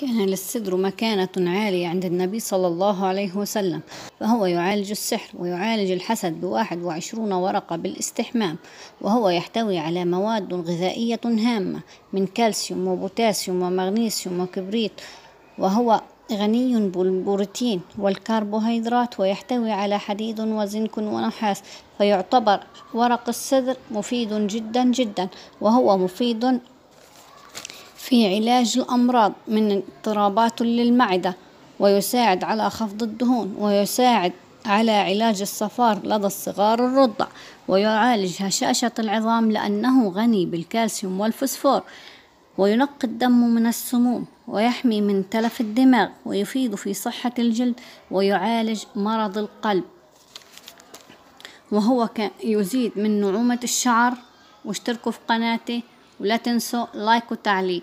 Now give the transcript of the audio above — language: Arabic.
كان للسدر مكانة عالية عند النبي صلى الله عليه وسلم فهو يعالج السحر ويعالج الحسد بواحد وعشرون ورقة بالاستحمام وهو يحتوي على مواد غذائية هامة من كالسيوم وبوتاسيوم ومغنيسيوم وكبريت وهو غني بالبروتين والكربوهيدرات ويحتوي على حديد وزنك ونحاس فيعتبر ورق السدر مفيد جدا جدا وهو مفيد في علاج الأمراض من اضطرابات للمعدة ويساعد على خفض الدهون ويساعد على علاج الصفار لدى الصغار الرضع ويعالج هشاشة العظام لأنه غني بالكالسيوم والفوسفور وينقي الدم من السموم ويحمي من تلف الدماغ ويفيد في صحة الجلد ويعالج مرض القلب وهو يزيد من نعومة الشعر واشتركوا في قناتي ولا تنسوا لايك وتعليق